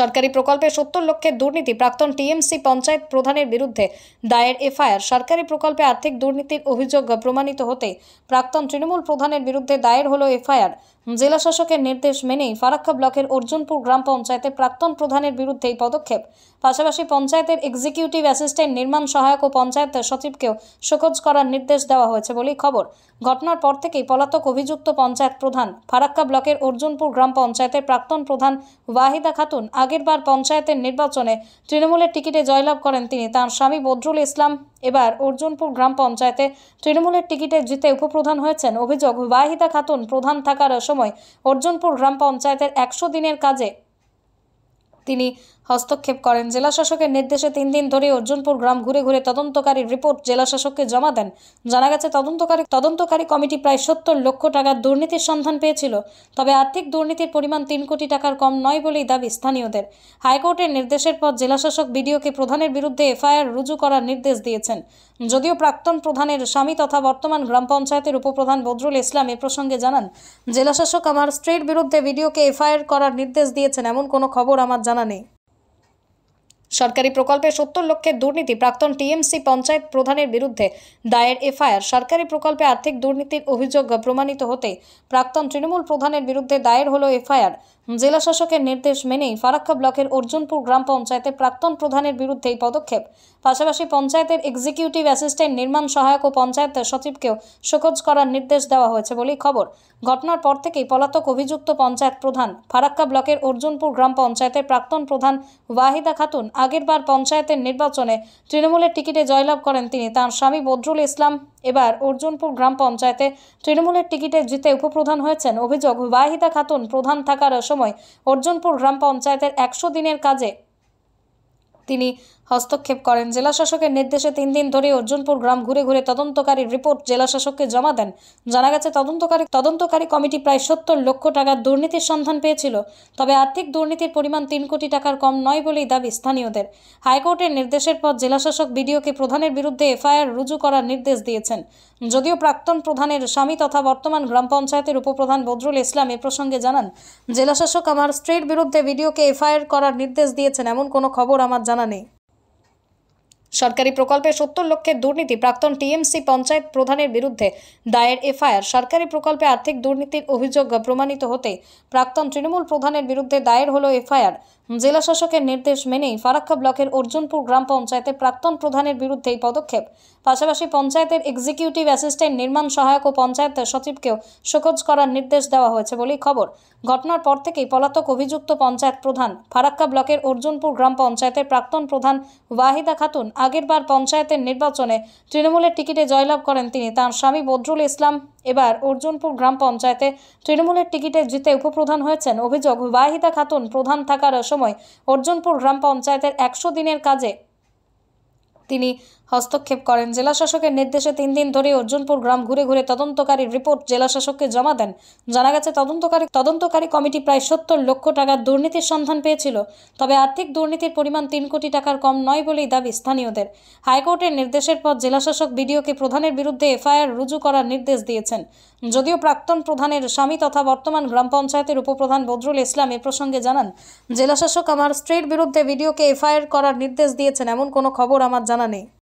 সরকারি প্রকল্পে সত্তর লক্ষের দুর্নীতি প্রাক্তন টিএমসি পঞ্চায়েত প্রধানের বিরুদ্ধে দায়ের এফআইআর সরকারি প্রকল্পে আর্থিক দুর্নীতির অভিযোগ প্রমাণিত হতে প্রাক্তন তৃণমূল প্রধানের বিরুদ্ধে দায়ের হল এফআইআর জেলা শাসকের নির্দেশ মেনেই ফারাক্কা ব্লকের অর্জুনপুর গ্রাম পঞ্চায়েতের প্রাক্তন প্রধানের বিরুদ্ধে এই পদক্ষেপ পাশাপাশি পঞ্চায়েতের এক্সিকিউটিভ অ্যাসিস্ট্যান্ট নির্মাণ সহায়ক ও পঞ্চায়েতের সচিবকেও শোকজ করার নির্দেশ দেওয়া হয়েছে বলেই খবর ঘটনার পর থেকেই পলাতক অভিযুক্ত পঞ্চায়েত প্রধান ফারাক্কা ব্লকের অর্জুনপুর গ্রাম পঞ্চায়েতের প্রাক্তন প্রধান ওয়াহিদা খাতুন আগেরবার পঞ্চায়েতের নির্বাচনে তৃণমূলের টিকিটে জয়লাভ করেন তিনি তার স্বামী বদরুল ইসলাম এবার অর্জুনপুর গ্রাম পঞ্চায়েতে তৃণমূলের টিকিটে জিতে উপপ্রধান হয়েছেন অভিযোগ বাহিতা খাতুন প্রধান থাকার সময় অর্জুনপুর গ্রাম পঞ্চায়েতের একশো দিনের কাজে তিনি হস্তক্ষেপ করেন জেলাশাসকের নির্দেশে তিন দিন ধরে অর্জুনপুর গ্রাম ঘুরে ঘুরে তদন্তকারী রিপোর্ট জেলাশাসককে জমা দেন জানা গেছে তদন্তকারী তদন্তকারী কমিটি প্রায় সত্তর লক্ষ টাকার দুর্নীতির সন্ধান পেয়েছিল তবে আর্থিক দুর্নীতির পরিমাণ তিন কোটি টাকার কম নয় বলেই দাবি স্থানীয়দের হাইকোর্টের নির্দেশের পর জেলাশাসক বিডিওকে প্রধানের বিরুদ্ধে এফআইআর রুজু করার নির্দেশ দিয়েছেন যদিও প্রাক্তন প্রধানের স্বামী তথা বর্তমান গ্রাম পঞ্চায়েতের উপপ্রধান বদরুল ইসলাম এ প্রসঙ্গে জানান জেলাশাসক আমার স্ত্রীর বিরুদ্ধে বিডিওকে এফআইআর করার নির্দেশ দিয়েছেন এমন কোনো খবর আমার জানা নেই সরকারি প্রকল্পে সত্তর লক্ষের দুর্নীতি প্রাক্তন টিএমসি পঞ্চায়েত প্রধানের বিরুদ্ধে দায়ের এফআইআর সরকারি প্রকল্পে আর্থিক দুর্নীতির অভিযোগ প্রমাণিত হতে প্রাক্তন তৃণমূল প্রধানের বিরুদ্ধে দায়ের হল এফআইআর জেলা শাসকের নির্দেশ মেনেই ফারাক্কা ব্লকের অর্জুনপুর গ্রাম পঞ্চায়েতে প্রাক্তন প্রধানের বিরুদ্ধে এই পদক্ষেপ পাশাপাশি পঞ্চায়েতের এক্সিকিউটিভ অ্যাসিস্ট্যান্ট নির্মাণ সহায়ক ও পঞ্চায়েতের সচিবকেও সুখোজ করার নির্দেশ দেওয়া হয়েছে বলেই খবর ঘটনার পর থেকেই পলাতক অভিযুক্ত পঞ্চায়েত প্রধান ফারাক্কা ব্লকের অর্জুনপুর গ্রাম পঞ্চায়েতের প্রাক্তন প্রধান ওয়াহিদা খাতুন আগেরবার পঞ্চায়েতের নির্বাচনে তৃণমূলের টিকিটে জয়লাভ করেন তিনি তার স্বামী বদরুল ইসলাম এবার অর্জুনপুর গ্রাম পঞ্চায়েতে তৃণমূলের টিকিটে জিতে উপপ্রধান হয়েছেন অভিযোগ ওয়াহিদা খাতুন প্রধান থাকার সময় অর্জুনপুর গ্রাম পঞ্চায়েতের একশো দিনের কাজে তিনি হস্তক্ষেপ করেন জেলাশাসকের নির্দেশে তিন দিন ধরে অর্জুনপুর গ্রাম ঘুরে ঘুরে তদন্তকারী রিপোর্ট জেলাশাসককে জমা দেন জানা গেছে তদন্তকারী তদন্তকারী কমিটি প্রায় সত্তর লক্ষ টাকার দুর্নীতির সন্ধান পেয়েছিল তবে আর্থিক দুর্নীতির পরিমাণ তিন কোটি টাকার কম নয় বলেই দাবি স্থানীয়দের হাইকোর্টের নির্দেশের পর জেলাশাসক বিডিওকে প্রধানের বিরুদ্ধে এফআইআর রুজু করার নির্দেশ দিয়েছেন যদিও প্রাক্তন প্রধানের স্বামী তথা বর্তমান গ্রাম পঞ্চায়েতের উপপ্রধান বদরুল ইসলাম এ প্রসঙ্গে জানান জেলাশাসক আমার স্ত্রীর বিরুদ্ধে বিডিওকে এফআইআর করার নির্দেশ দিয়েছেন এমন কোনো খবর আমার জানা জানা নেই সরকারি প্রকল্পে সত্তর লক্ষের দুর্নীতি প্রাক্তন টিএমসি পঞ্চায়েত প্রধানের বিরুদ্ধে দায়ের এফআইআর সরকারি প্রকল্পে আর্থিক দুর্নীতির অভিযোগ প্রমাণিত হতে প্রাক্তন তৃণমূল প্রধানের বিরুদ্ধে দায়ের হল এফআইআর জেলা শাসকের নির্দেশ মেনেই ফারাক্কা ব্লকের অর্জুনপুর গ্রাম পঞ্চায়েতে প্রাক্তন প্রধানের বিরুদ্ধে এই পদক্ষেপ পাশাপাশি পঞ্চায়েতের এক্সিকিউটিভ অ্যাসিস্ট্যান্ট নির্মাণ সহায়ক ও পঞ্চায়েতের সচিবকেও সুখোজ করার নির্দেশ দেওয়া হয়েছে বলেই খবর ঘটনার পর থেকেই পলাতক অভিযুক্ত পঞ্চায়েত প্রধান ফারাক্কা ব্লকের অর্জুনপুর গ্রাম পঞ্চায়েতের প্রাক্তন প্রধান ওয়াহিদা খাতুন আগেরবার পঞ্চায়েতের নির্বাচনে তৃণমূলের টিকিটে জয়লাভ করেন তিনি তার স্বামী বদরুল ইসলাম এবার অর্জুনপুর গ্রাম পঞ্চায়েতে তৃণমূলের টিকিটে জিতে উপপ্রধান হয়েছেন অভিযোগ বাহিদা খাতুন প্রধান থাকার সময় অর্জুনপুর গ্রাম পঞ্চায়েতের একশো দিনের কাজে তিনি হস্তক্ষেপ করেন জেলাশাসকের নির্দেশে তিন দিন ধরে অর্জুনপুর গ্রাম ঘুরে ঘুরে তদন্তকারী রিপোর্ট জেলাশাসককে জমা দেন জানা গেছে তদন্তকারী তদন্তকারী কমিটি প্রায় সত্তর লক্ষ টাকার দুর্নীতির সন্ধান পেয়েছিল তবে আর্থিক দুর্নীতির পরিমাণ তিন কোটি টাকার কম নয় বলেই দাবি স্থানীয়দের হাইকোর্টের নির্দেশের পর জেলাশাসক বিডিওকে প্রধানের বিরুদ্ধে এফআইআর রুজু করার নির্দেশ দিয়েছেন যদিও প্রাক্তন প্রধানের স্বামী তথা বর্তমান গ্রাম পঞ্চায়েতের উপপ্রধান বদরুল ইসলাম এ প্রসঙ্গে জানান জেলাশাসক আমার স্ত্রীর বিরুদ্ধে বিডিওকে এফআইআর করার নির্দেশ দিয়েছেন এমন কোনো খবর আমার জানা নেই